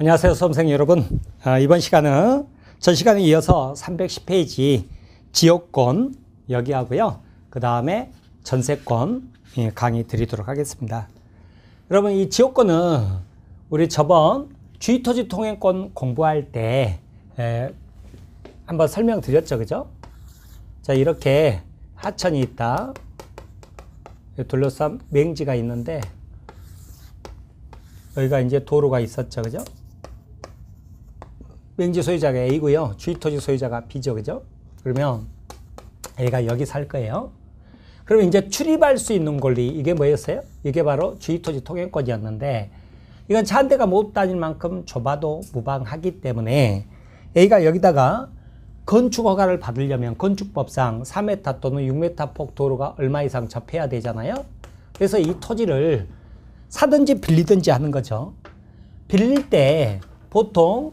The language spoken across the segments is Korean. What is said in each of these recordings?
안녕하세요, 수험생 여러분. 아, 이번 시간은 전 시간에 이어서 310페이지 지역권 여기 하고요. 그 다음에 전세권 예, 강의 드리도록 하겠습니다. 여러분, 이 지역권은 우리 저번 주의토지 통행권 공부할 때 한번 설명드렸죠, 그죠? 자, 이렇게 하천이 있다. 둘러싼 맹지가 있는데 여기가 이제 도로가 있었죠, 그죠? 왠지 소유자가 A고요. 주입 토지 소유자가 B죠. 그죠? 그러면 A가 여기 살 거예요. 그러면 이제 출입할 수 있는 권리 이게 뭐였어요? 이게 바로 주입 토지 통행권이었는데 이건 차한 대가 못 다닐 만큼 좁아도 무방하기 때문에 A가 여기다가 건축 허가를 받으려면 건축법상 3 m 또는 6m 폭 도로가 얼마 이상 접해야 되잖아요. 그래서 이 토지를 사든지 빌리든지 하는 거죠. 빌릴 때 보통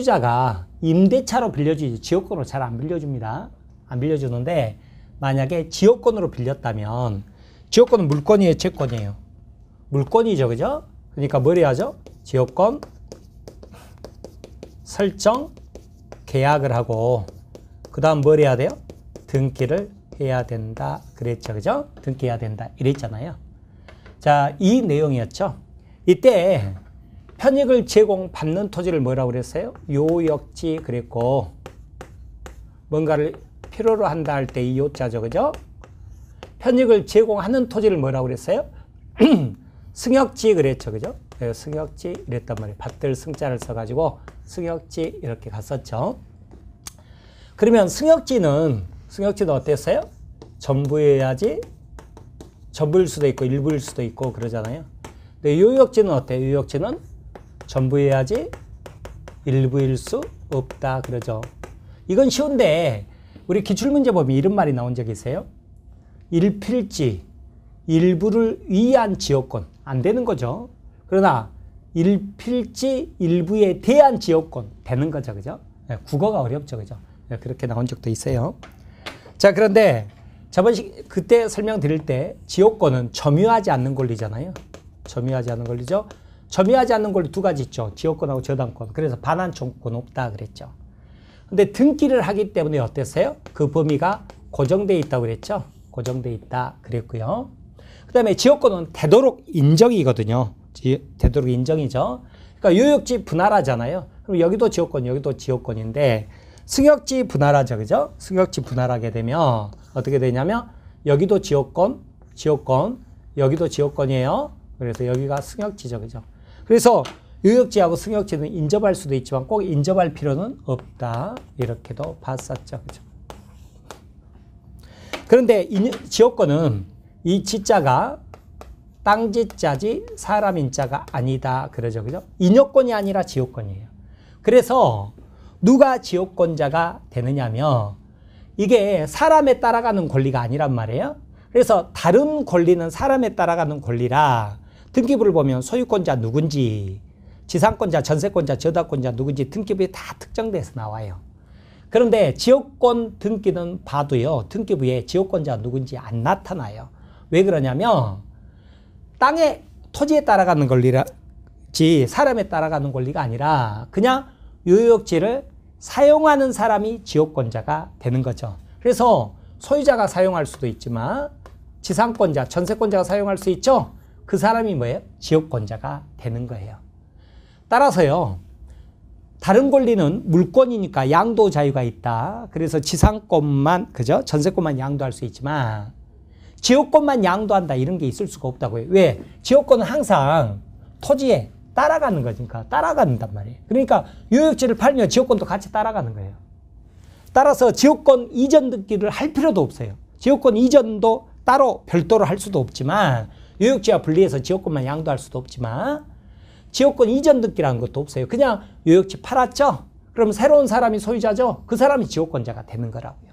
소유자가 임대차로 빌려주지 지역권으로 잘 안 빌려줍니다. 안 빌려주는데 만약에 지역권으로 빌렸다면 지역권은 물권이에요, 채권이에요. 물권이죠, 그죠? 그러니까 뭐 해야죠? 지역권 설정 계약을 하고 그 다음 뭐 해야 돼요? 등기를 해야 된다 그랬죠 그죠 등기해야 된다 이랬잖아요 자이 내용이었죠 이때 편익을 제공받는 토지를 뭐라고 그랬어요? 요역지 그랬고 뭔가를 필요로 한다 할 때 이 요자죠. 그죠? 편익을 제공하는 토지를 뭐라고 그랬어요? 승역지 그랬죠. 그죠? 네, 승역지 이랬단 말이에요. 밭들 승자를 써가지고 승역지 이렇게 갔었죠. 그러면 승역지는 승역지는 어땠어요? 전부여야지 전부일 수도 있고 일부일 수도 있고 그러잖아요. 근데 유역지는 어때요? 유역지는 전부해야지 일부일 수 없다 그러죠. 이건 쉬운데 우리 기출문제 보면 이런 말이 나온 적 있어요. 일필지 일부를 위한 지역권 안 되는 거죠. 그러나 일필지 일부에 대한 지역권 되는 거죠. 그죠? 네, 국어가 어렵죠. 그죠? 네, 그렇게 나온 적도 있어요. 자, 그런데 저번 시, 그때 설명드릴 때 지역권은 점유하지 않는 권리잖아요. 점유하지 않는 권리죠. 점유하지 않는 걸로 두 가지 있죠. 지역권하고 저당권. 그래서 반환 청권 없다 그랬죠. 근데 등기를 하기 때문에 어땠어요? 그 범위가 고정돼 있다고 그랬죠. 고정돼 있다 그랬고요. 그다음에 지역권은 되도록 인정이거든요. 지, 되도록 인정이죠. 그러니까 유역지 분할하잖아요. 그럼 여기도 지역권, 여기도 지역권인데 승역지 분할하죠. 그죠? 승역지 분할하게 되면 어떻게 되냐면 여기도 지역권, 지역권, 여기도 지역권이에요. 그래서 여기가 승역지죠. 그죠? 그래서 요역지하고 승역지는 인접할 수도 있지만 꼭 인접할 필요는 없다. 이렇게도 봤었죠. 그죠? 그런데 지역권은 이 지자가 땅지자지 사람인자가 아니다. 그러죠. 그죠? 인역권이 아니라 지역권이에요. 그래서 누가 지역권자가 되느냐면 이게 사람에 따라가는 권리가 아니란 말이에요. 그래서 다른 권리는 사람에 따라가는 권리라 등기부를 보면 소유권자 누군지, 지상권자, 전세권자, 저당권자 누군지 등기부에 다 특정돼서 나와요. 그런데 지역권 등기는 봐도요. 등기부에 지역권자 누군지 안 나타나요. 왜 그러냐면 땅에 토지에 따라가는 권리라지 사람에 따라가는 권리가 아니라 그냥 유역지를 사용하는 사람이 지역권자가 되는 거죠. 그래서 소유자가 사용할 수도 있지만 지상권자, 전세권자가 사용할 수 있죠. 그 사람이 뭐예요? 지역권자가 되는 거예요. 따라서요. 다른 권리는 물권이니까 양도 자유가 있다. 그래서 지상권만 그죠? 전세권만 양도할 수 있지만 지역권만 양도한다 이런 게 있을 수가 없다고요. 왜? 지역권은 항상 토지에 따라가는 거니까 그러니까 따라간단 말이에요. 그러니까 유역지를 팔면 지역권도 같이 따라가는 거예요. 따라서 지역권 이전 등기를 할 필요도 없어요. 지역권 이전도 따로 별도로 할 수도 없지만 요역지와 분리해서 지역권만 양도할 수도 없지만 지역권 이전 등기라는 것도 없어요. 그냥 요역지 팔았죠? 그럼 새로운 사람이 소유자죠? 그 사람이 지역권자가 되는 거라고요.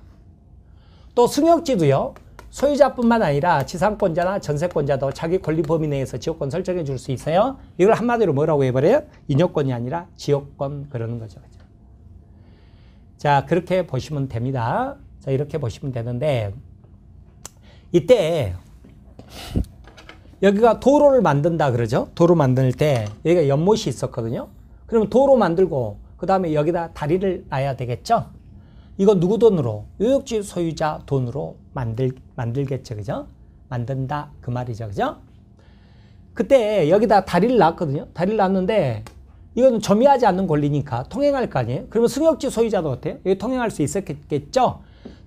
또 승역지도요. 소유자뿐만 아니라 지상권자나 전세권자도 자기 권리 범위 내에서 지역권 설정해 줄 수 있어요. 이걸 한마디로 뭐라고 해버려요? 인여권이 아니라 지역권 그러는 거죠. 그죠자 그렇게 보시면 됩니다. 자 이렇게 보시면 되는데 이때 여기가 도로를 만든다 그러죠. 도로 만들 때 여기가 연못이 있었거든요. 그러면 도로 만들고 그 다음에 여기다 다리를 놔야 되겠죠. 이거 누구 돈으로? 의역지 소유자 돈으로 만들, 만들겠죠. 그죠? 만든다. 그 말이죠. 그죠? 그때 여기다 다리를 놨거든요. 다리를 놨는데 이건 점유하지 않는 권리니까 통행할 거 아니에요. 그러면 승역지 소유자도 어때요? 여기 통행할 수 있었겠죠?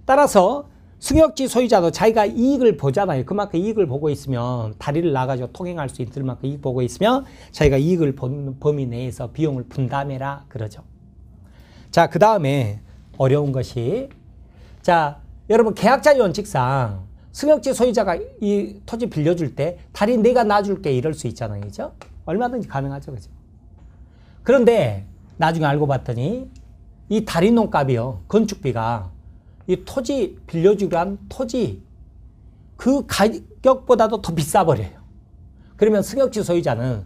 따라서 승역지 소유자도 자기가 이익을 보잖아요. 그만큼 이익을 보고 있으면 다리를 나가지고 통행할 수 있을 만큼 이익 보고 있으면 자기가 이익을 보 범위 내에서 비용을 분담해라 그러죠. 자, 그 다음에 어려운 것이 자, 여러분 계약자 원칙상 승역지 소유자가 이 토지 빌려줄 때 다리 내가 놔줄게 이럴 수 있잖아요. 그죠? 얼마든지 가능하죠. 그죠? 그런데 나중에 알고 봤더니 이 다리농 값이요. 건축비가 이 토지 빌려주기로 한 토지 그 가격보다도 더 비싸 버려요. 그러면 승역지 소유자는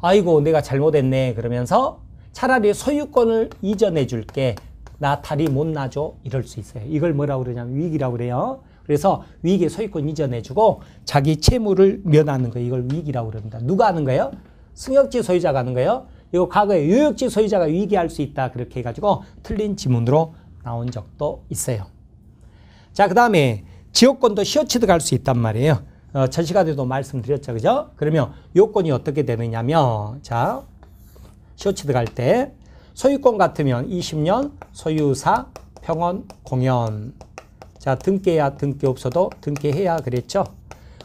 아이고 내가 잘못했네 그러면서 차라리 소유권을 이전해 줄게 나 다리 못나줘 이럴 수 있어요. 이걸 뭐라고 그러냐면 위기라고 그래요. 그래서 위기에 소유권 이전해 주고 자기 채무를 면하는 거예요. 이걸 위기라고 그럽니다. 누가 하는 거예요? 승역지 소유자가 하는 거예요. 이거 과거에 유역지 소유자가 위기할 수 있다 그렇게 해가지고 틀린 지문으로 나온 적도 있어요. 자, 그 다음에 지역권도 시어치드 갈 수 있단 말이에요. 어, 전 시간에도 말씀드렸죠. 그죠? 그러면 요건이 어떻게 되느냐면, 자, 시어치드 갈 때, 소유권 같으면 20년 소유사 평원 공연. 자, 등기해야 등기 없어도 등기해야 그랬죠.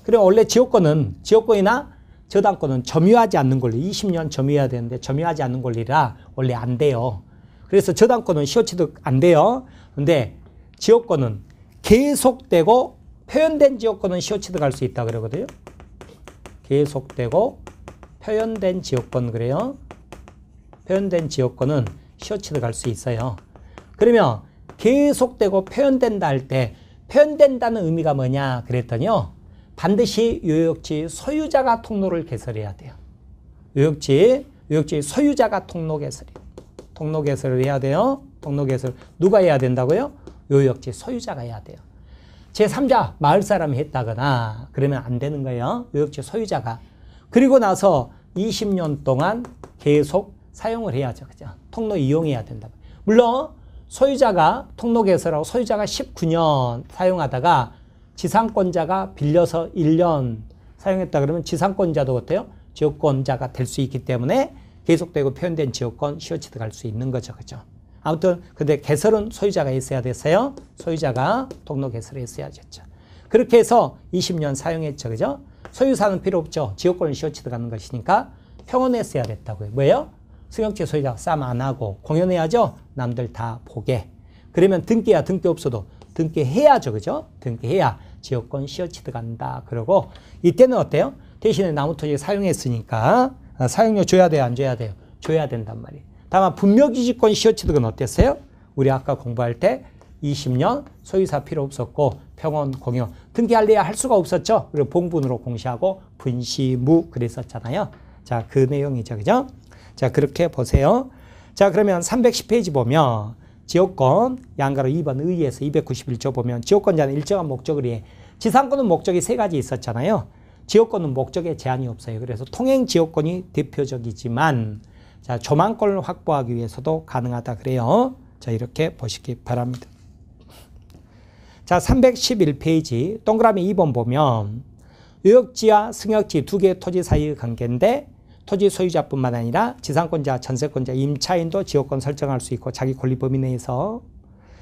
그리고 원래 지역권은, 지역권이나 저당권은 점유하지 않는 권리, 20년 점유해야 되는데 점유하지 않는 권리라 원래 안 돼요. 그래서 저당권은 시어치득 안 돼요. 근데 지역권은 계속되고 표현된 지역권은 시오치드 갈수 있다 그러거든요. 계속되고 표현된 지역권 그래요. 표현된 지역권은 시오치드 갈수 있어요. 그러면 계속되고 표현된다 할 때 표현된다는 의미가 뭐냐 그랬더니요. 반드시 요역지 소유자가 통로를 개설해야 돼요. 요역지, 요역지 소유자가 통로 개설이 통로 개설을 해야 돼요. 통로 개설 누가 해야 된다고요? 요 역시 소유자가 해야 돼요. 제3자 마을 사람이 했다거나 그러면 안 되는 거예요. 요 역시 소유자가. 그리고 나서 20년 동안 계속 사용을 해야죠. 그죠? 통로 이용해야 된다. 물론 소유자가 통로 개설하고 소유자가 19년 사용하다가 지상권자가 빌려서 1년 사용했다 그러면 지상권자도 어때요? 지역권자가 될 수 있기 때문에 계속되고 표현된 지역권 시어치드 갈수 있는 거죠. 그죠? 아무튼 근데 개설은 소유자가 있어야 됐어요. 소유자가 동로 개설을 했어야 됐죠. 그렇게 해서 20년 사용했죠. 그죠? 소유사는 필요 없죠. 지역권을 시어치드 가는 것이니까 평온했어야 됐다고요. 뭐예요? 승용차 소유자 쌈안 하고 공연해야죠. 남들 다 보게. 그러면 등기야 등기 없어도 등기해야죠. 그죠? 등기해야 지역권 시어치드 간다. 그러고 이때는 어때요? 대신에 나무 토지 사용했으니까 아, 사용료 줘야 돼요? 안 줘야 돼요? 줘야 된단 말이에요. 다만 분묘기지권 시효취득은 어땠어요? 우리 아까 공부할 때 20년 소유사 필요 없었고 평원 공여 등기할래야 할 수가 없었죠. 그리고 봉분으로 공시하고 분시무 그랬었잖아요. 자, 그 내용이죠. 그죠? 자, 그렇게 보세요. 자, 그러면 310페이지 보면 지역권 양가로 2번 의의에서 291조 보면 지역권자는 일정한 목적을 위해 지상권은 목적이 세 가지 있었잖아요. 지역권은 목적에 제한이 없어요. 그래서 통행 지역권이 대표적이지만 자, 조망권을 확보하기 위해서도 가능하다 그래요. 자, 이렇게 보시기 바랍니다. 자, 311페이지 동그라미 2번 보면 유역지와 승역지 두 개의 토지 사이의 관계인데 토지 소유자뿐만 아니라 지상권자, 전세권자, 임차인도 지역권 설정할 수 있고 자기 권리 범위 내에서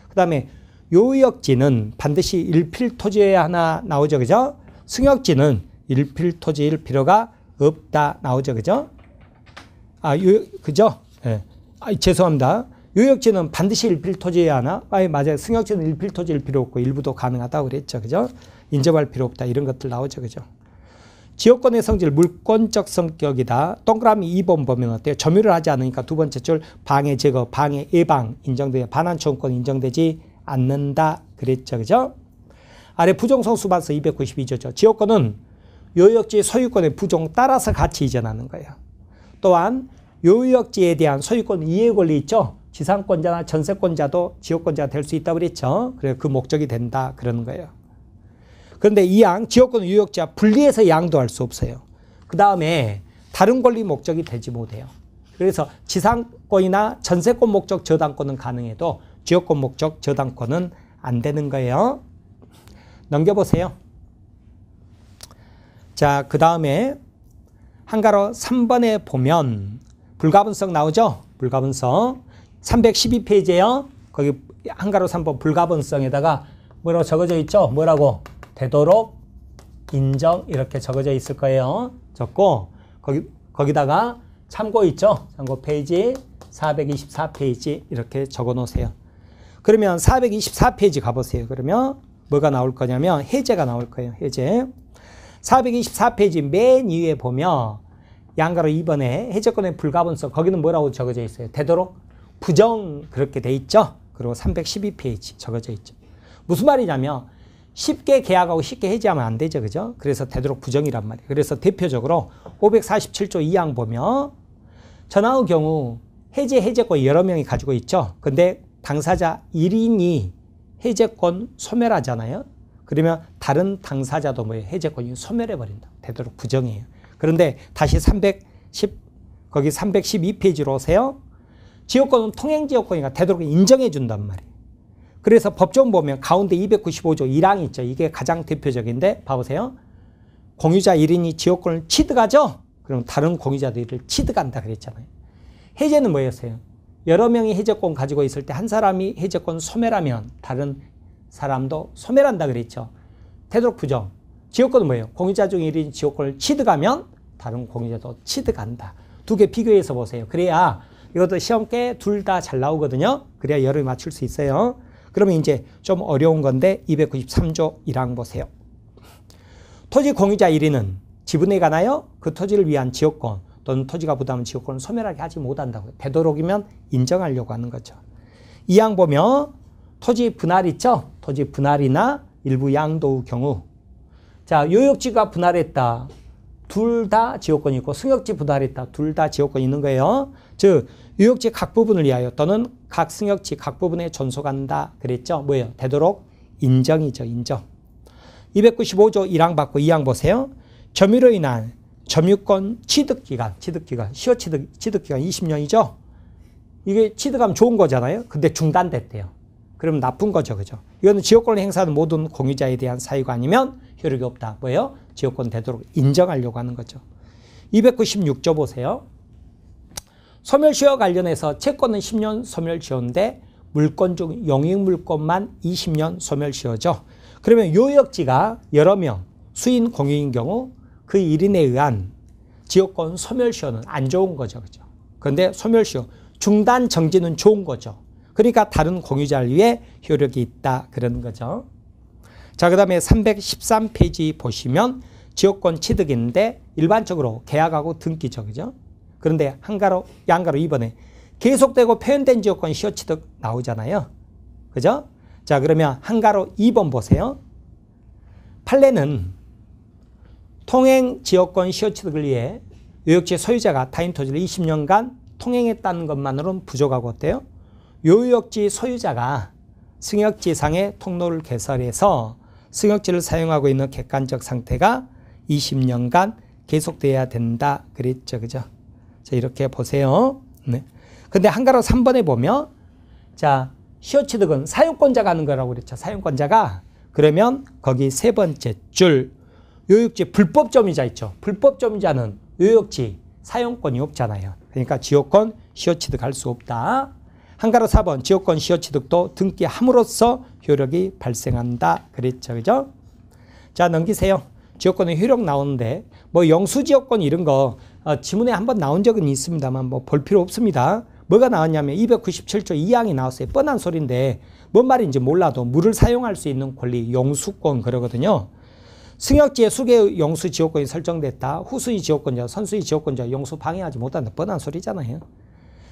그 다음에 요역지는 반드시 일필토지여 하나 나오죠. 그죠? 승역지는 일필토지일 필요가 없다 나오죠. 그죠? 아, 요, 그죠? 예. 아, 죄송합니다. 요역지는 반드시 일필 토지여야 하나? 아 맞아요. 승역지는 일필 토지일 필요 없고 일부도 가능하다고 그랬죠. 그죠? 인접할 필요 없다. 이런 것들 나오죠. 그죠? 지역권의 성질 물권적 성격이다. 동그라미 2번 보면 어때요? 점유를 하지 않으니까 두 번째 줄 방해 제거, 방해 예방 인정되요 반환 청구권 인정되지 않는다. 그랬죠. 그죠? 아래 부정성 수반서 292조죠. 지역권은 요역지 소유권의 부종 따라서 같이 이전하는 거예요. 또한 요역지에 대한 소유권 이해 권리 있죠. 지상권자나 전세권자도 지역권자가 될 수 있다고 그랬죠. 그래서 그 목적이 된다 그러는 거예요. 그런데 이 양 지역권 유역자 분리해서 양도 할수 없어요. 그 다음에 다른 권리 목적이 되지 못해요. 그래서 지상권이나 전세권 목적 저당권은 가능해도 지역권 목적 저당권은 안 되는 거예요. 넘겨보세요. 자, 그 다음에 한가로 3번에 보면 불가분석 나오죠? 불가분성 312페이지에요. 거기 한가로 3번 불가분성에다가 뭐라고 적어져 있죠? 뭐라고? 되도록 인정 이렇게 적어져 있을 거예요. 적고 거기 거기다가 참고 있죠? 참고 페이지 424페이지 이렇게 적어 놓으세요. 그러면 424페이지 가보세요. 그러면 뭐가 나올 거냐면 해제가 나올 거예요. 해제. 424페이지 맨 위에 보면 양가로 2번에 해적권의 불가분성 거기는 뭐라고 적어져 있어요? 되도록 부정 그렇게 돼 있죠. 그리고 312페이지 적어져 있죠. 무슨 말이냐면 쉽게 계약하고 쉽게 해지하면 안 되죠. 그죠? 그래서 되도록 부정이란 말이에요. 그래서 대표적으로 547조 2항 보면 전화의 경우 해제 해제권 여러 명이 가지고 있죠. 근데 당사자 1인이 해제권 소멸하잖아요. 그러면 다른 당사자도 뭐 해제권이 소멸해버린다. 되도록 부정이에요. 그런데 다시 310, 거기 312페이지로 오세요. 지역권은 통행지역권이니까 되도록 인정해준단 말이에요. 그래서 법정 보면 가운데 295조 1항 있죠. 이게 가장 대표적인데 봐보세요. 공유자 1인이 지역권을 취득하죠. 그럼 다른 공유자들을 취득한다 그랬잖아요. 해제는 뭐였어요? 여러 명이 해제권 가지고 있을 때 한 사람이 해제권 소멸하면 다른 사람도 소멸한다 그랬죠. 되도록 부정. 지역권은 뭐예요? 공유자 중 1인 지역권을 취득하면 다른 공유자도 취득한다. 두 개 비교해서 보세요. 그래야 이것도 시험께 둘다 잘 나오거든요. 그래야 열을 맞출 수 있어요. 그러면 이제 좀 어려운 건데 293조 1항 보세요. 토지 공유자 1인은 지분에 관하여 그 토지를 위한 지역권 또는 토지가 부담한 지역권을 소멸하게 하지 못한다고요. 되도록이면 인정하려고 하는 거죠. 2항 보면 토지 분할 있죠? 토지 분할이나 일부 양도의 경우 자 요역지가 분할했다. 둘 다 지역권이 있고 승역지 분할했다. 둘 다 지역권이 있는 거예요. 즉 요역지 각 부분을 위하여 또는 각 승역지 각 부분에 전속한다 그랬죠. 뭐예요? 되도록 인정이죠. 인정. 295조 1항 받고 2항 보세요. 점유로 인한 점유권 취득기간, 취득기간, 시효 취득, 취득기간 20년이죠. 이게 취득하면 좋은 거잖아요. 근데 중단됐대요. 그럼 나쁜 거죠. 그죠? 이거는 지역권을 행사하는 모든 공유자에 대한 사유가 아니면 효력이 없다. 뭐예요? 지역권 되도록 인정하려고 하는 거죠. 296조 보세요. 소멸시효 관련해서 채권은 10년 소멸시효인데 물건 중 영익물건만 20년 소멸시효죠. 그러면 요역지가 여러 명 수인 공유인 경우 그 1인에 의한 지역권 소멸시효는 안 좋은 거죠. 그죠? 그런데 소멸시효 중단 정지는 좋은 거죠. 그러니까 다른 공유자를 위해 효력이 있다 그런 거죠. 자, 그 다음에 313페이지 보시면 지역권 취득인데 일반적으로 계약하고 등기죠. 그죠? 그런데 한가로, 양가로 이번에 계속되고 표현된 지역권 시효 취득 나오잖아요. 그죠? 자, 그러면 한가로 2번 보세요. 판례는 통행 지역권 시효 취득을 위해 요역지 소유자가 타인 토지를 20년간 통행했다는 것만으로는 부족하고 어때요? 요역지 소유자가 승역지상의 통로를 개설해서 승역지를 사용하고 있는 객관적 상태가 20년간 계속돼야 된다 그랬죠. 그죠? 자, 이렇게 보세요. 네. 근데 한가로 3번에 보면 자, 시효취득은 사용권자가 하는 거라고 그랬죠. 사용권자가 그러면 거기 세 번째 줄 요역지 불법 점유자 있죠. 불법 점유자는 요역지 사용권이 없잖아요. 그러니까 지역권 시효취득할 수 없다. 한가로 4번 지역권 시효취득도 등기함으로써 효력이 발생한다. 그랬죠. 그죠? 자 넘기세요. 지역권의 효력 나오는데 뭐 영수지역권 이런 거 어, 지문에 한번 나온 적은 있습니다만 뭐 볼 필요 없습니다. 뭐가 나왔냐면 297조 2항이 나왔어요. 뻔한 소리인데 뭔 말인지 몰라도 물을 사용할 수 있는 권리 영수권 그러거든요. 승역지에 수개 영수 지역권이 설정됐다. 후수의 지역권자, 선수의 지역권자 영수 방해하지 못한다. 뻔한 소리잖아요.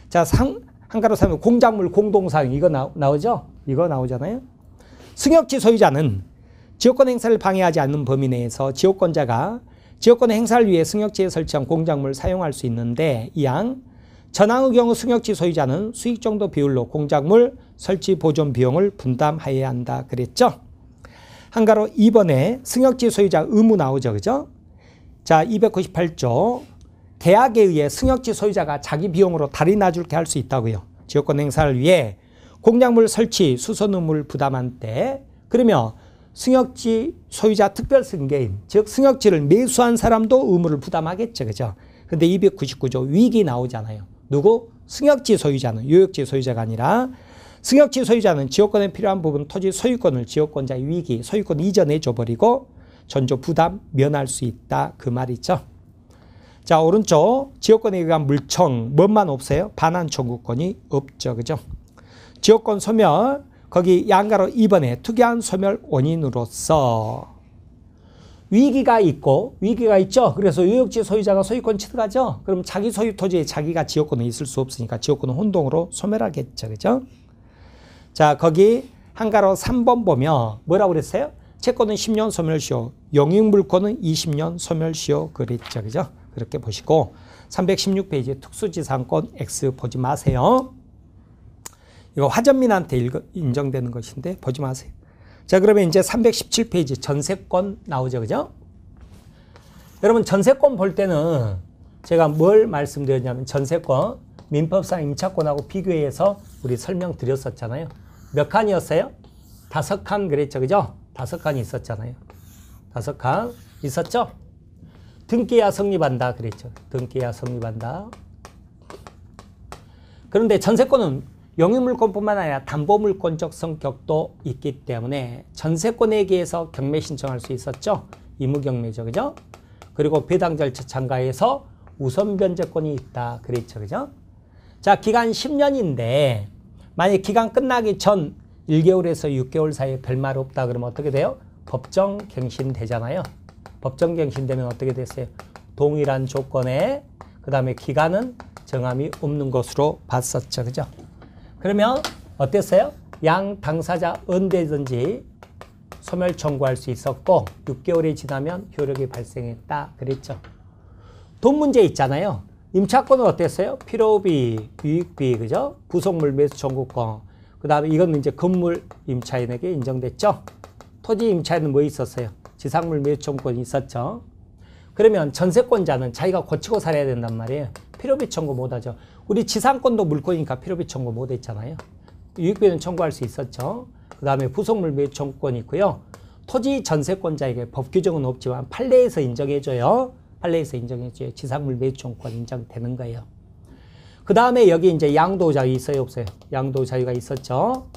자, 상, 한가로 사면 공작물 공동사용 이거 나, 나오죠? 이거 나오잖아요. 승역지 소유자는 지역권 행사를 방해하지 않는 범위 내에서 지역권자가 지역권의 행사를 위해 승역지에 설치한 공작물을 사용할 수 있는데 이양 전항의 경우 승역지 소유자는 수익 정도 비율로 공작물 설치 보존 비용을 분담해야 한다 그랬죠. 한가로 2번에 승역지 소유자 의무 나오죠. 그죠? 자, 298조 대학에 의해 승역지 소유자가 자기 비용으로 달이 나줄게 할 수 있다고요. 지역권 행사를 위해 공작물 설치 수선의무를 부담한 때 그러며 승역지 소유자 특별 승계인 즉 승역지를 매수한 사람도 의무를 부담하겠죠. 그죠? 근데 299조 위기 나오잖아요. 누구? 승역지 소유자는 요역지 소유자가 아니라 승역지 소유자는 지역권에 필요한 부분 토지 소유권을 지역권자의 위기 소유권 이전해 줘버리고 전조 부담 면할 수 있다 그 말이죠. 자 오른쪽 지역권에 의한 물청 뭔만 없어요? 반환 청구권이 없죠. 그죠? 지역권 소멸 거기 양가로 2번에 특이한 소멸 원인으로서 위기가 있고 위기가 있죠. 그래서 유역지 소유자가 소유권 취득하죠. 그럼 자기 소유 토지에 자기가 지역권에 있을 수 없으니까 지역권은 혼동으로 소멸하겠죠. 그죠? 자 거기 한가로 3번 보면 뭐라고 그랬어요? 채권은 10년 소멸시효, 영익물권은 20년 소멸시효 그랬죠. 그죠? 그렇게 보시고 316페이지 특수지상권 X 보지 마세요. 이거 화전민한테 인정되는 것인데 보지 마세요. 자 그러면 이제 317페이지 전세권 나오죠. 그죠? 여러분 전세권 볼 때는 제가 뭘 말씀드렸냐면 전세권 민법상 임차권하고 비교해서 우리 설명드렸었잖아요. 몇 칸이었어요? 다섯 칸 그랬죠. 그죠? 다섯 칸이 있었잖아요. 다섯 칸 있었죠? 등기야 성립한다 그랬죠. 등기야 성립한다. 그런데 전세권은 영유물권뿐만 아니라 담보물권적 성격도 있기 때문에 전세권에게서 경매 신청할 수 있었죠. 이무경매죠. 그죠? 그리고 배당 절차 참가해서 우선 변제권이 있다. 그랬죠. 그죠? 자, 기간 10년인데 만약 기간 끝나기 전 1개월에서 6개월 사이에 별 말 없다 그러면 어떻게 돼요? 법정 갱신 되잖아요. 법정갱신되면 어떻게 됐어요? 동일한 조건에 그 다음에 기간은 정함이 없는 것으로 봤었죠. 그죠? 그러면 어땠어요? 양 당사자 언제든지 소멸 청구할 수 있었고 6개월이 지나면 효력이 발생했다 그랬죠. 돈 문제 있잖아요. 임차권은 어땠어요? 피로비, 유익비, 그죠? 부속물 매수 청구권. 그 다음에 이건 이제 건물 임차인에게 인정됐죠. 토지 임차인은 뭐 있었어요? 지상물 매유청구권이 있었죠. 그러면 전세권자는 자기가 고치고 살아야 된단 말이에요. 필요비 청구 못하죠. 우리 지상권도 물건이니까 필요비 청구 못했잖아요. 유익비는 청구할 수 있었죠. 그 다음에 부속물 매유청구권이 있고요. 토지 전세권자에게 법 규정은 없지만 판례에서 인정해줘요. 판례에서 인정해줘요. 지상물 매유청구권 인정되는 거예요. 그 다음에 여기 이제 양도자유 있어요 없어요? 양도자유가 있었죠.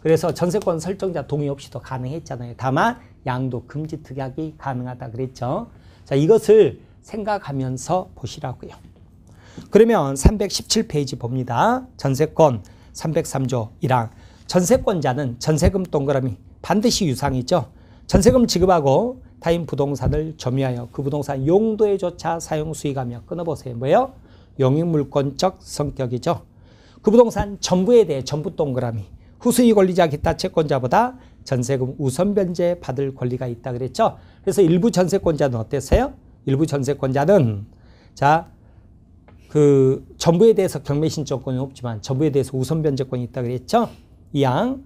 그래서 전세권 설정자 동의 없이도 가능했잖아요. 다만 양도 금지 특약이 가능하다 그랬죠. 자, 이것을 생각하면서 보시라고요. 그러면 317페이지 봅니다. 전세권 303조 1항. 전세권자는 전세금 동그라미 반드시 유상이죠. 전세금 지급하고 타인 부동산을 점유하여 그 부동산 용도에조차 사용 수익하며 끊어보세요. 뭐예요? 용유물권적 성격이죠. 그 부동산 전부에 대해 전부 동그라미 후수익 권리자 기타 채권자보다 전세금 우선 변제 받을 권리가 있다 그랬죠. 그래서 일부 전세권자는 어땠어요? 일부 전세권자는 자, 그 정부에 대해서 경매 신청권이 없지만 정부에 대해서 우선 변제권이 있다 그랬죠. 이양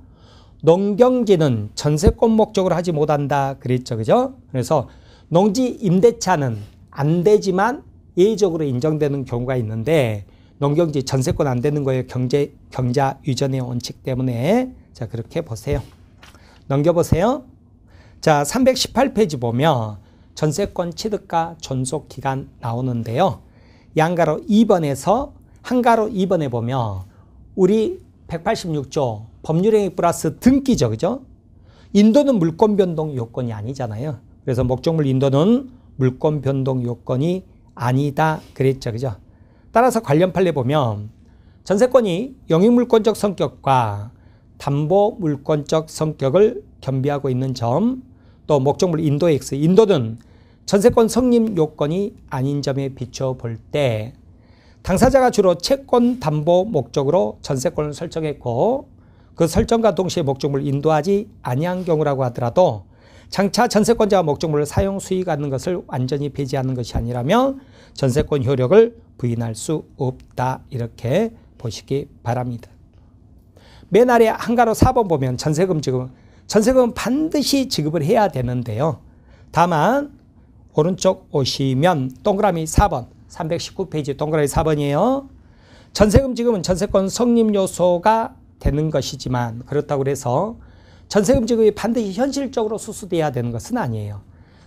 농경지는 전세권 목적으로 하지 못한다 그랬죠. 그죠? 그래서 농지 임대차는 안 되지만 예외적으로 인정되는 경우가 있는데 농경지 전세권 안 되는 거예요. 경제 경자 유전의 원칙 때문에 자 그렇게 보세요. 넘겨보세요. 자, 318페이지 보면 전세권 취득과 존속기간 나오는데요. 양가로 2번에서 한가로 2번에 보면 우리 186조 법률행위 플러스 등기죠. 그죠? 인도는 물권 변동 요건이 아니잖아요. 그래서 목적물 인도는 물권 변동 요건이 아니다 그랬죠. 그죠? 따라서 관련 판례 보면 전세권이 영유물권적 성격과 담보 물권적 성격을 겸비하고 있는 점, 또 목적물 인도 X, 인도는 전세권 성립 요건이 아닌 점에 비춰볼 때 당사자가 주로 채권 담보 목적으로 전세권을 설정했고 그 설정과 동시에 목적물을 인도하지 아니한 경우라고 하더라도 장차 전세권자가 목적물을 사용 수익갖는 것을 완전히 폐지하는 것이 아니라며 전세권 효력을 부인할 수 없다 이렇게 보시기 바랍니다. 맨 아래 한가로 4번 보면 전세금 지급, 전세금 반드시 지급을 해야 되는데요. 다만 오른쪽 오시면 동그라미 4번 319페이지 동그라미 4번이에요. 전세금 지급은 전세권 성립 요소가 되는 것이지만 그렇다고 해서 전세금 지급이 반드시 현실적으로 수수돼야 되는 것은 아니에요.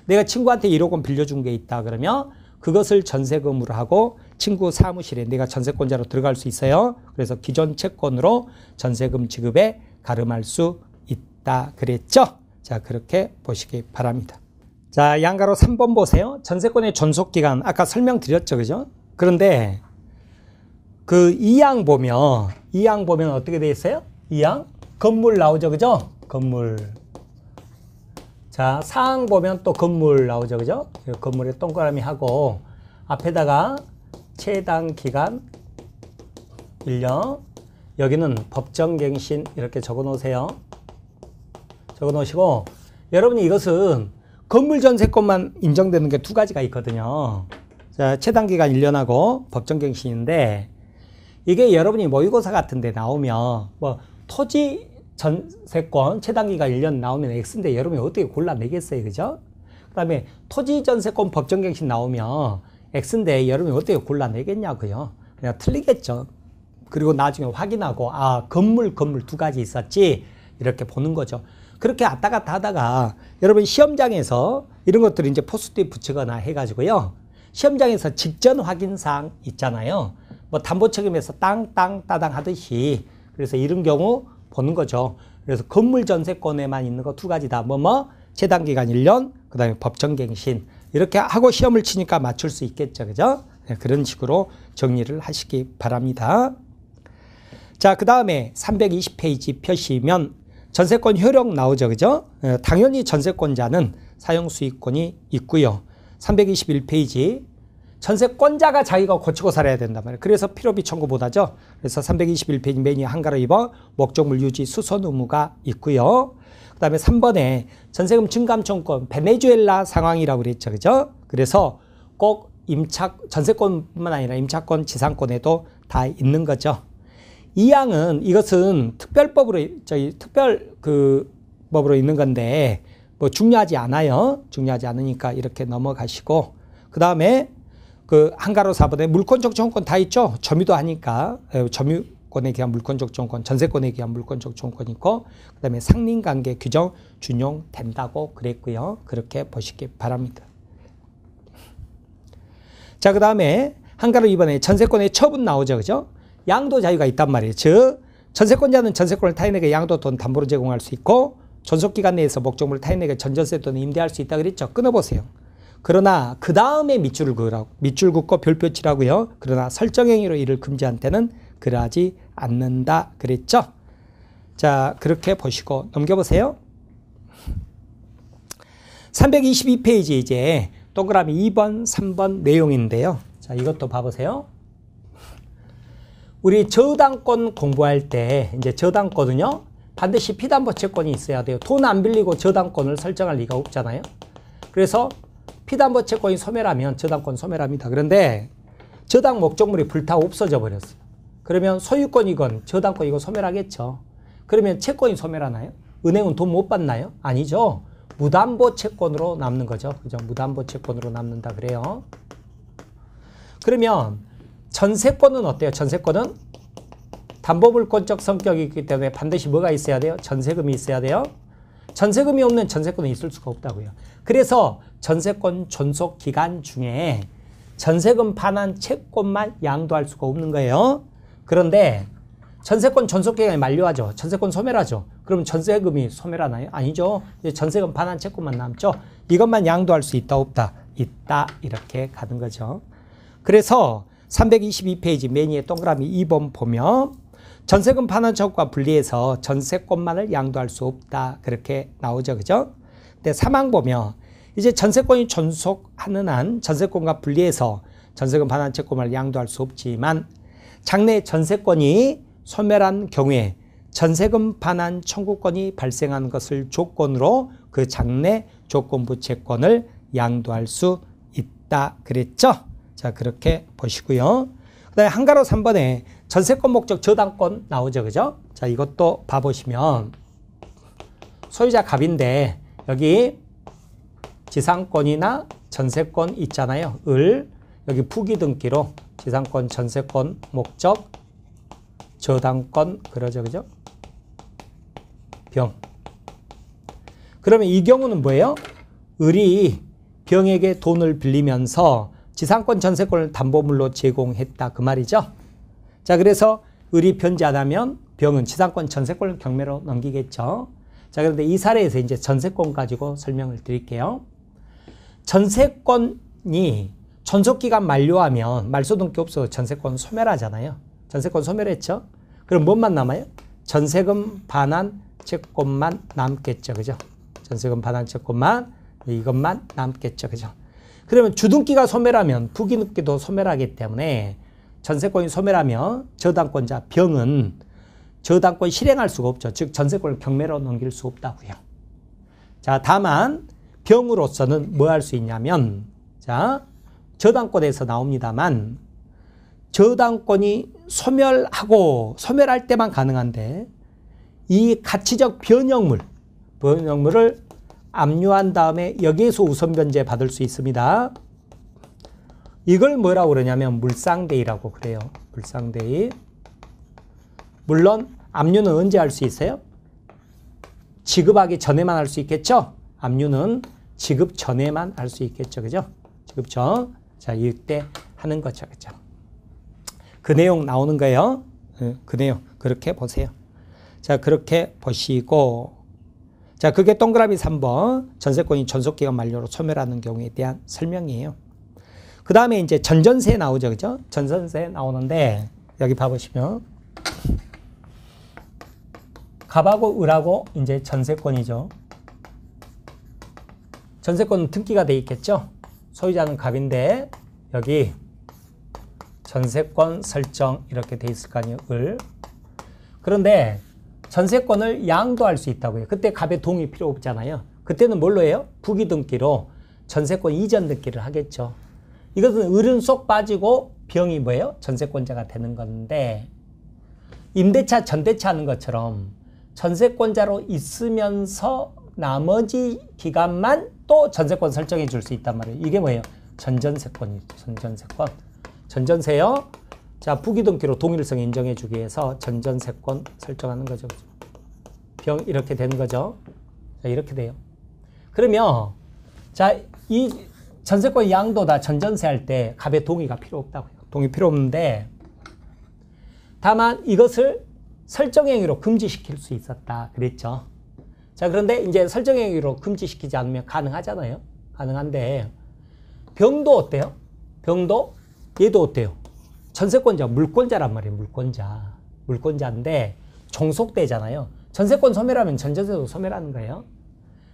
내가 친구한테 1억 원 빌려준 게 있다 그러면 그것을 전세금으로 하고 친구 사무실에 내가 전세권자로 들어갈 수 있어요. 그래서 기존 채권으로 전세금 지급에 가름할 수 있다 그랬죠. 자 그렇게 보시기 바랍니다. 자 양가로 3번 보세요. 전세권의 존속기간 아까 설명드렸죠. 그죠? 그런데 그2양 보면 2양 보면 어떻게 되어 있어요? 2양 건물 나오죠. 그죠? 건물 자 사항 보면 또 건물 나오죠. 그죠? 그 건물에 동그라미 하고 앞에다가 최단 기간 1년 여기는 법정갱신 이렇게 적어 놓으세요. 적어 놓으시고 여러분이 이것은 건물 전세권만 인정되는 게 두 가지가 있거든요. 자, 최단 기간 1년하고 법정갱신인데 이게 여러분이 모의고사 같은 데 나오면 뭐 토지 전세권 최단 기가 1년 나오면 X인데 여러분이 어떻게 골라내겠어요. 그죠? 그 다음에 토지 전세권 법정갱신 나오면 X인데 여러분이 어떻게 골라내겠냐고요. 그냥 틀리겠죠. 그리고 나중에 확인하고 아 건물 건물 두 가지 있었지 이렇게 보는 거죠. 그렇게 왔다 갔다 하다가 여러분 시험장에서 이런 것들을 이제 포스트잇 붙이거나 해가지고요. 시험장에서 직전 확인사항 있잖아요. 뭐 담보 책임에서 땅땅 따당 하듯이 그래서 이런 경우 보는 거죠. 그래서 건물 전세권에만 있는 거 두 가지다. 뭐 뭐 재단 기간 1년, 그다음에 법정 갱신. 이렇게 하고 시험을 치니까 맞출 수 있겠죠. 그죠? 네, 그런 식으로 정리를 하시기 바랍니다. 자, 그 다음에 320페이지 표시면 전세권 효력 나오죠. 그죠? 네, 당연히 전세권자는 사용 수익권이 있고요. 321페이지 전세권자가 자기가 고치고 살아야 된단 말이에요. 그래서 필요비 청구보다죠. 그래서 321페이지 매니 한가로 입어 목적물 유지 수선 의무가 있고요. 그다음에 3번에 전세금 증감청권 베네주엘라 상황이라고 그랬죠. 그죠? 그래서 꼭 임차 전세권뿐만 아니라 임차권, 지상권에도 다 있는 거죠. 이 양은 이것은 특별법으로 저희 특별 그 법으로 있는 건데 뭐 중요하지 않아요. 중요하지 않으니까 이렇게 넘어가시고 그다음에 그 한가로 사번에 물권적 정권 다 있죠. 점유도 하니까 점유 권에 대한 물권적 정권, 전세권에 대한 물권적 정권 이 있고 그다음에 상린관계 규정 준용된다고 그랬고요. 그렇게 보시기 바랍니다. 자, 그다음에 한가로 이번에 전세권의 처분 나오죠. 그죠? 양도 자유가 있단 말이에요. 즉 전세권자는 전세권을 타인에게 양도 또는 담보로 제공할 수 있고 존속기간 내에서 목적물 을 타인에게 전전세 또는 임대할 수 있다 그랬죠. 끊어보세요. 그러나 그 다음에 밑줄을 그으라고 밑줄 긋고 별표 치라고요 그러나 설정행위로 이를 금지한 때는 그러하지 않는다 그랬죠? 자 그렇게 보시고 넘겨보세요. 322페이지 이제 동그라미 2번, 3번 내용인데요. 자 이것도 봐보세요. 우리 저당권 공부할 때 이제 저당권은요. 반드시 피담보 채권이 있어야 돼요. 돈 안 빌리고 저당권을 설정할 리가 없잖아요. 그래서 피담보 채권이 소멸하면 저당권 소멸합니다. 그런데 저당 목적물이 불타 없어져 버렸어요. 그러면 소유권이건 저당권이건 소멸하겠죠. 그러면 채권이 소멸하나요? 은행은 돈 못 받나요? 아니죠. 무담보 채권으로 남는 거죠. 그죠? 무담보 채권으로 남는다 그래요. 그러면 전세권은 어때요? 전세권은 담보물권적 성격이 기 때문에 반드시 뭐가 있어야 돼요? 전세금이 있어야 돼요. 전세금이 없는 전세권은 있을 수가 없다고요. 그래서 전세권 존속 기간 중에 전세금 반환 채권만 양도할 수가 없는 거예요. 그런데 전세권 전속계약이 만료하죠. 전세권 소멸하죠. 그럼 전세금이 소멸하나요? 아니죠. 전세금 반환 채권만 남죠. 이것만 양도할 수 있다 없다. 있다 이렇게 가는 거죠. 그래서 322페이지 메뉴의 동그라미 2번 보면 전세금 반환 채권과 분리해서 전세권만을 양도할 수 없다. 그렇게 나오죠. 그죠? 근데 사망 보면 이제 전세권이 전속하는 한 전세권과 분리해서 전세금 반환 채권을 양도할 수 없지만 장래 전세권이 소멸한 경우에 전세금 반환 청구권이 발생한 것을 조건으로 그 장래 조건부 채권을 양도할 수 있다 그랬죠. 자 그렇게 보시고요. 그다음에 한가로 3번에 전세권 목적 저당권 나오죠. 그죠? 자 이것도 봐보시면 소유자 갑인데 여기 지상권이나 전세권 있잖아요. 을 여기 부기등기로 지상권, 전세권, 목적, 저당권 그러죠. 그죠? 병. 그러면 이 경우는 뭐예요? 을이 병에게 돈을 빌리면서 지상권 전세권을 담보물로 제공했다 그 말이죠. 자 그래서 을이 변지 안 하면 병은 지상권 전세권을 경매로 넘기겠죠. 자 그런데 이 사례에서 이제 전세권 가지고 설명을 드릴게요. 전세권이 전속기간 만료하면 말소등기 없어 전세권 소멸하잖아요. 전세권 소멸했죠. 그럼 뭔만 남아요? 전세금 반환 채권만 남겠죠. 그죠? 전세금 반환 채권만 이것만 남겠죠. 그죠? 그러면 주등기가 소멸하면 부기등기도 소멸하기 때문에 전세권이 소멸하면 저당권자 병은 저당권 실행할 수가 없죠. 즉 전세권을 경매로 넘길 수 없다고요. 자, 다만 병으로서는 뭐 할 수 있냐면 자, 저당권에서 나옵니다만 저당권이 소멸하고 소멸할 때만 가능한데 이 가치적 변형물, 변형물을 압류한 다음에 여기에서 우선 변제 받을 수 있습니다. 이걸 뭐라고 그러냐면 물상대이라고 그래요. 물상대이. 물론 압류는 언제 할 수 있어요? 지급하기 전에만 할 수 있겠죠? 압류는 지급 전에만 할 수 있겠죠. 그죠? 지급 전. 자, 이때 하는 거죠. 그죠? 그 내용 나오는 거예요. 그 내용. 그렇게 보세요. 자, 그렇게 보시고. 자, 그게 동그라미 3번. 전세권이 전속기간 만료로 소멸하는 경우에 대한 설명이에요. 그 다음에 이제 전전세 나오죠. 그죠? 전전세 나오는데, 여기 봐보시면. 갑하고 을하고 이제 전세권이죠. 전세권은 등기가 돼 있겠죠. 소유자는 갑인데 여기 전세권 설정 이렇게 돼 있을 거 아니에요. 을. 그런데 전세권을 양도할 수 있다고요. 그때 갑의 동의 필요 없잖아요. 그때는 뭘로 해요? 부기등기로 전세권 이전 등기를 하겠죠. 이것은 을은 쏙 빠지고 병이 뭐예요? 전세권자가 되는 건데 임대차 전대차 하는 것처럼 전세권자로 있으면서 나머지 기간만 또 전세권 설정해 줄 수 있단 말이에요. 이게 뭐예요? 전전세권이 죠 전전세권. 전전세요. 자, 부기등기로 동일성 인정해 주기 위해서 전전세권 설정하는 거죠. 병 이렇게 되는 거죠. 자, 이렇게 돼요. 그러면 자, 이 전세권 양도 다 전전세 할때 갑의 동의가 필요 없다고요. 동의 필요 없는데 다만 이것을 설정행위로 금지시킬 수 있었다 그랬죠. 자, 그런데 이제 설정행위로 금지시키지 않으면 가능하잖아요. 가능한데 병도 어때요? 병도 얘도 어때요? 전세권자, 물권자란 말이에요. 물권자. 물권자인데 종속되잖아요. 전세권 소멸하면 전전세도 소멸하는 거예요.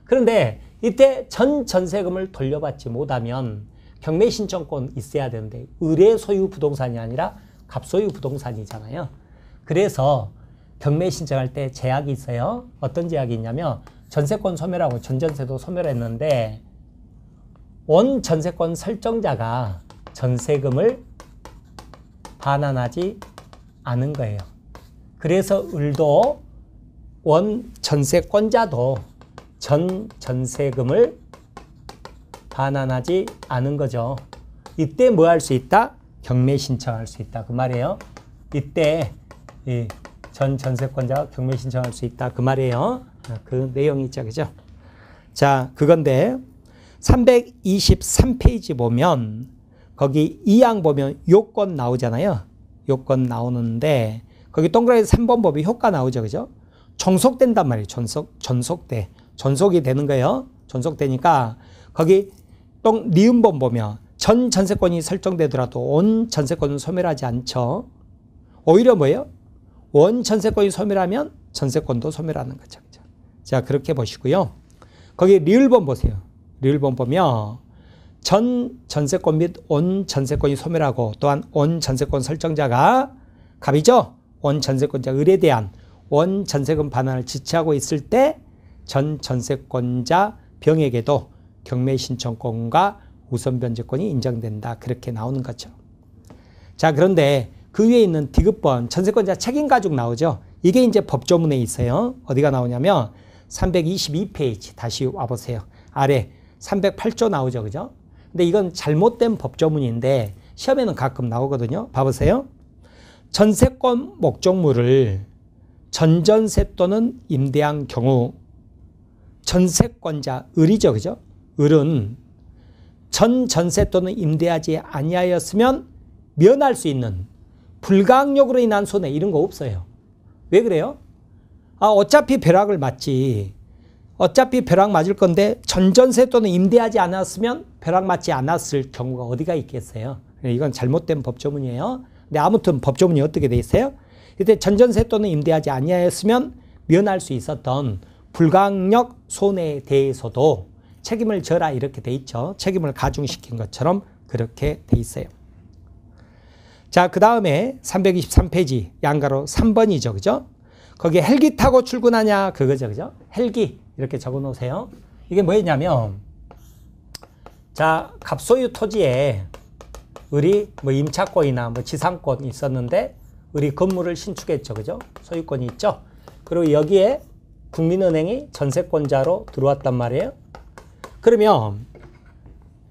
그런데 이때 전 전세금을 돌려받지 못하면 경매 신청권 있어야 되는데 의뢰 소유 부동산이 아니라 갑소유 부동산이잖아요. 그래서 경매 신청할 때 제약이 있어요. 어떤 제약이 있냐면 전세권 소멸하고 전전세도 소멸했는데 원 전세권 설정자가 전세금을 반환하지 않은 거예요. 그래서 을도 원 전세권자도 전 전세금을 반환하지 않은 거죠. 이때 뭐 할 수 있다? 경매 신청할 수 있다. 그 말이에요. 이때 예, 전 전세권자 경매 신청할 수 있다 그 말이에요. 아, 그 내용이 있죠, 그죠? 자, 그건데 323페이지 보면 거기 이항 보면 요건 나오잖아요. 요건 나오는데 거기 동그라미 3번 법이 효과 나오죠, 그죠? 전속된단 말이에요. 전속 전속돼 전속이 되는 거예요. 전속되니까 거기 똥 니은번 보면 전 전세권이 설정되더라도 온 전세권은 소멸하지 않죠. 오히려 뭐예요? 원전세권이 소멸하면 전세권도 소멸하는 거죠. 그죠? 자, 그렇게 보시고요. 거기 리을번 보세요. 리을번 보면 전 전세권 및 온 전세권이 소멸하고 또한 온 전세권 설정자가 갑이죠. 온 전세권자 을에 대한 원 전세금 반환을 지체하고 있을 때 전 전세권자 병에게도 경매 신청권과 우선 변제권이 인정된다. 그렇게 나오는 거죠. 자, 그런데 그 위에 있는 디귿번 전세권자 책임가족 나오죠. 이게 이제 법조문에 있어요. 어디가 나오냐면 322페이지 다시 와보세요. 아래 308조 나오죠. 그죠? 근데 이건 잘못된 법조문인데 시험에는 가끔 나오거든요. 봐보세요. 전세권 목적물을 전전세 또는 임대한 경우 전세권자 을이죠. 그죠? 을은 전전세 또는 임대하지 아니하였으면 면할 수 있는 불가항력으로 인한 손해 이런 거 없어요. 왜 그래요? 아, 어차피 벼락을 맞지. 어차피 벼락 맞을 건데 전전세 또는 임대하지 않았으면 벼락 맞지 않았을 경우가 어디가 있겠어요. 네, 이건 잘못된 법조문이에요. 근데 아무튼 법조문이 어떻게 돼 있어요? 이때 전전세 또는 임대하지 아니하였으면 면할 수 있었던 불가항력 손해에 대해서도 책임을 져라 이렇게 돼 있죠. 책임을 가중시킨 것처럼 그렇게 돼 있어요. 자, 그 다음에 323페이지 양가로 3번이죠. 그죠? 거기에 헬기 타고 출근하냐 그거죠. 그죠? 헬기 이렇게 적어 놓으세요. 이게 뭐였냐면 자, 갑소유 토지에 우리 뭐 임차권이나 뭐 지상권이 있었는데 우리 건물을 신축했죠. 그죠? 소유권이 있죠. 그리고 여기에 국민은행이 전세권자로 들어왔단 말이에요. 그러면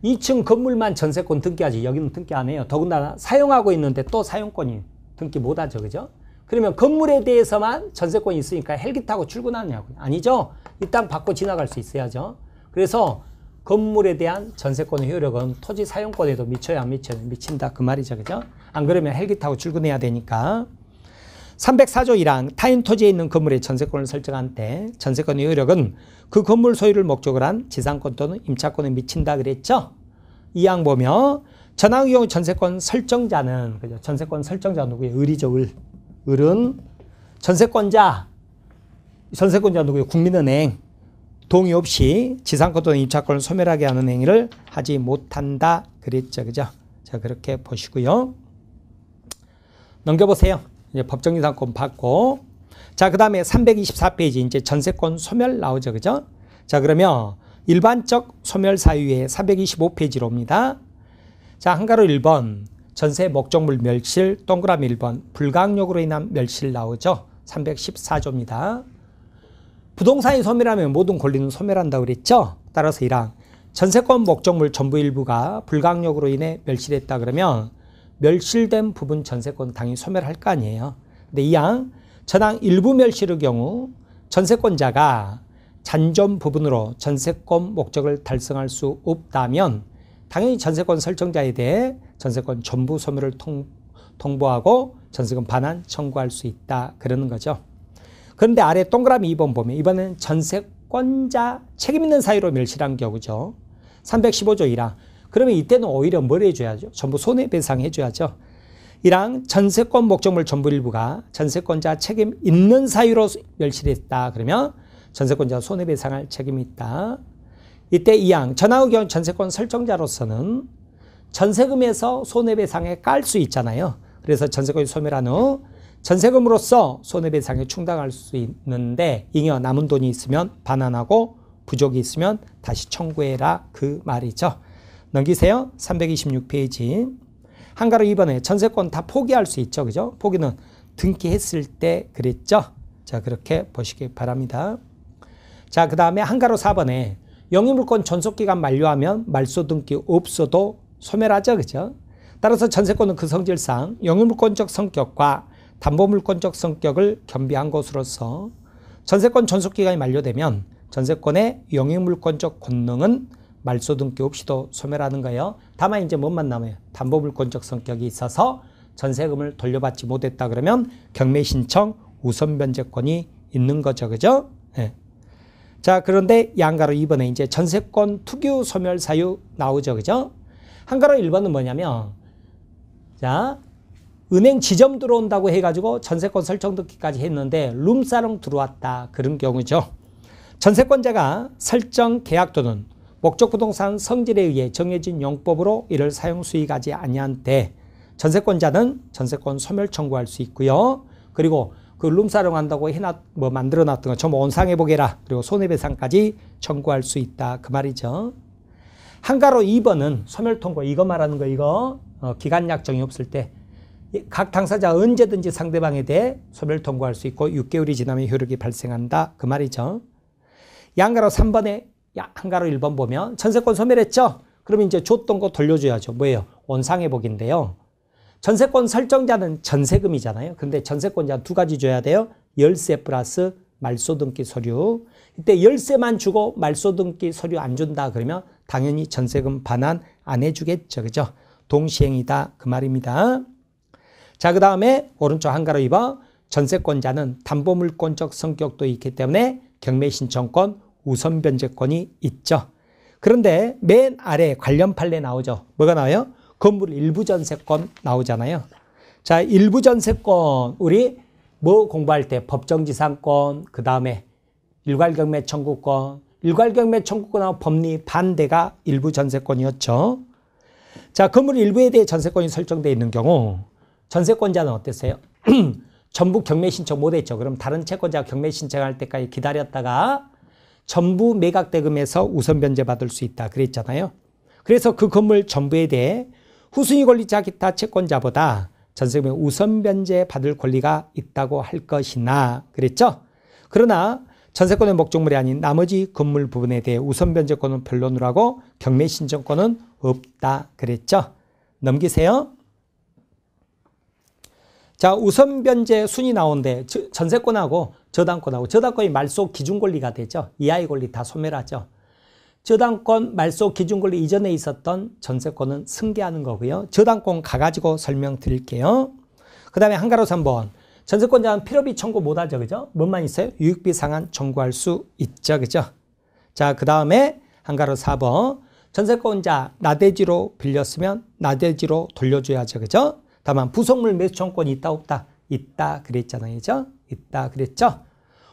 2층 건물만 전세권 등기하지 여기는 등기 안 해요. 더군다나 사용하고 있는데 또 사용권이 등기 못 하죠. 그죠? 그러면 건물에 대해서만 전세권이 있으니까 헬기 타고 출근하냐고 아니죠. 일단 받고 지나갈 수 있어야죠. 그래서 건물에 대한 전세권의 효력은 토지 사용권에도 미쳐야 미쳐 미친다 그 말이죠. 그죠? 안 그러면 헬기 타고 출근해야 되니까. 304조 1항 타인 토지에 있는 건물의 전세권을 설정한 때 전세권의 의력은 그 건물 소유를 목적으로 한 지상권 또는 임차권에 미친다 그랬죠. 이항 보면 전항용 전세권 설정자는 그죠? 전세권 설정자 누구예요? 을이죠. 을. 을은 전세권자 전세권자 누구예요? 국민은행 동의 없이 지상권 또는 임차권을 소멸하게 하는 행위를 하지 못한다 그랬죠. 그죠? 자 그렇게 보시고요. 넘겨보세요. 이제 예, 법정유상권 받고 자, 그 다음에 324페이지 이제 전세권 소멸 나오죠. 그죠? 자, 그러면 일반적 소멸 사유의 3 2 5페이지로 옵니다. 자, 한가로 1번 전세 목적물 멸실 동그라미 1번 불강력으로 인한 멸실 나오죠. 314조입니다. 부동산이 소멸하면 모든 권리는 소멸한다고 그랬죠. 따라서 1항 전세권 목적물 전부 일부가 불강력으로 인해 멸실했다 그러면 멸실된 부분 전세권 당연히 소멸 할거 아니에요. 근데 이항 전항 일부 멸실의 경우 전세권자가 잔존 부분으로 전세권 목적을 달성할 수 없다면 당연히 전세권 설정자에 대해 전세권 전부 소멸을 통, 통보하고 전세권 반환 청구할 수 있다 그러는 거죠. 그런데 아래 동그라미 2번 보면 이번엔 전세권자 책임 있는 사유로 멸실한 경우죠. 315조 1항 그러면 이때는 오히려 뭘 해줘야죠? 전부 손해배상 해줘야죠. 이랑 전세권 목적물 전부 일부가 전세권자 책임 있는 사유로 멸실했다. 그러면 전세권자 손해배상할 책임이 있다. 이때 이항 전화의견 전세권 설정자로서는 전세금에서 손해배상에 깔 수 있잖아요. 그래서 전세권이 소멸한 후 전세금으로서 손해배상에 충당할 수 있는데 잉여 남은 돈이 있으면 반환하고 부족이 있으면 다시 청구해라 그 말이죠. 넘기세요. 326페이지. 한가로 이번에 전세권 다 포기할 수 있죠. 그죠? 포기는 등기했을 때 그랬죠. 자, 그렇게 보시기 바랍니다. 자, 그 다음에 한가로 4번에 영유물권 전속기간 만료하면 말소등기 없어도 소멸하죠. 그죠? 따라서 전세권은 그 성질상 영유물권적 성격과 담보물권적 성격을 겸비한 것으로서 전세권 전속기간이 만료되면 전세권의 영유물권적 권능은 말소등기 없이도 소멸하는 거예요. 다만 이제 뭔만 남아요? 담보불권적 성격이 있어서 전세금을 돌려받지 못했다 그러면 경매 신청 우선 변제권이 있는 거죠. 그죠? 예. 자, 그런데 양가로 이번에 이제 전세권 투기 소멸 사유 나오죠. 그죠? 한가로 1번은 뭐냐면 자, 은행 지점 들어온다고 해가지고 전세권 설정 듣기까지 했는데 룸사롱 들어왔다. 그런 경우죠. 전세권자가 설정 계약 또는 목적 부동산 성질에 의해 정해진 용법으로 이를 사용 수익하지 아니한데 전세권자는 전세권 소멸 청구할 수 있고요. 그리고 그 룸사롱한다고 해놨 뭐 만들어놨던 거처럼온상해 보게라 그리고 손해배상까지 청구할 수 있다 그 말이죠. 한가로 2번은 소멸 통보 이거 말하는 거 이거 어, 기간 약정이 없을 때 각 당사자 언제든지 상대방에 대해 소멸 통보할 수 있고 6개월이 지나면 효력이 발생한다 그 말이죠. 양가로 3번에 야, 한가로 1번 보면 전세권 소멸했죠? 그러면 이제 줬던 거 돌려줘야죠. 뭐예요? 원상회복인데요. 전세권 설정자는 전세금이잖아요. 근데 전세권자 두 가지 줘야 돼요. 열세 플러스 말소등기 서류. 이때 열세만 주고 말소등기 서류 안 준다 그러면 당연히 전세금 반환 안 해주겠죠. 그죠? 동시행이다 그 말입니다. 자, 그 다음에 오른쪽 한가로 입어 전세권자는 담보물권적 성격도 있기 때문에 경매신청권 우선 변제권이 있죠. 그런데 맨 아래 관련 판례 나오죠. 뭐가 나와요? 건물 일부 전세권 나오잖아요. 자, 일부 전세권 우리 뭐 공부할 때 법정지상권, 그 다음에 일괄경매 청구권, 일괄경매 청구권하고 법리 반대가 일부 전세권이었죠. 자, 건물 일부에 대해 전세권이 설정되어 있는 경우 전세권자는 어땠어요? 전부 경매 신청 못했죠. 그럼 다른 채권자가 경매 신청할 때까지 기다렸다가 전부 매각 대금에서 우선 변제받을 수 있다 그랬잖아요. 그래서 그 건물 전부에 대해 후순위 권리자 기타 채권자보다 전세금의 우선 변제 받을 권리가 있다고 할 것이나 그랬죠. 그러나 전세권의 목적물이 아닌 나머지 건물 부분에 대해 우선 변제권은 변론으로 하고 경매 신청권은 없다 그랬죠. 넘기세요. 자, 우선 변제 순위 나온데 전세권하고 저당권하고 저당권이 말소 기준 권리가 되죠. 이하의 권리 다 소멸하죠. 저당권 말소 기준 권리 이전에 있었던 전세권은 승계하는 거고요. 저당권 가가지고 설명드릴게요. 그 다음에 한가로 3번. 전세권자는 필요비 청구 못하죠. 그죠? 뭔만 있어요? 유익비 상한 청구할 수 있죠. 그죠? 자, 그 다음에 한가로 4번. 전세권자 나대지로 빌렸으면 나대지로 돌려줘야죠. 그죠? 다만 부속물 매수 청권이 있다 없다 있다 그랬잖아요. 그죠? 있다 그랬죠?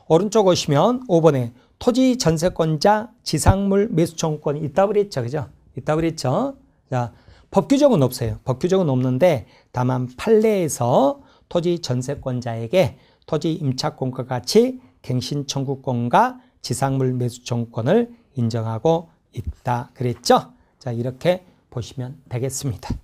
오른쪽 오시면 5번에 토지 전세권자 지상물 매수 청권이 있다 그랬죠. 그죠? 있다 그랬죠? 자, 법 규정은 없어요. 법 규정은 없는데 다만 판례에서 토지 전세권자에게 토지 임차권과 같이 갱신 청구권과 지상물 매수 청구권을 인정하고 있다 그랬죠? 자, 이렇게 보시면 되겠습니다.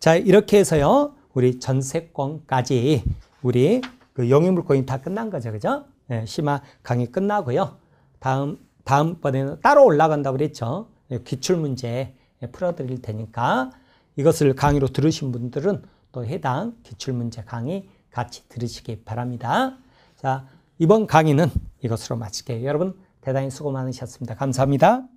자, 이렇게 해서요. 우리 전세권까지 우리 그 영유물 고이다 끝난 거죠. 그죠? 예, 심화 강의 끝나고요. 다음, 다음번에는 따로 올라간다고 그랬죠. 예, 기출문제 예, 풀어드릴 테니까 이것을 강의로 들으신 분들은 또 해당 기출문제 강의 같이 들으시기 바랍니다. 자, 이번 강의는 이것으로 마칠게요. 여러분, 대단히 수고 많으셨습니다. 감사합니다.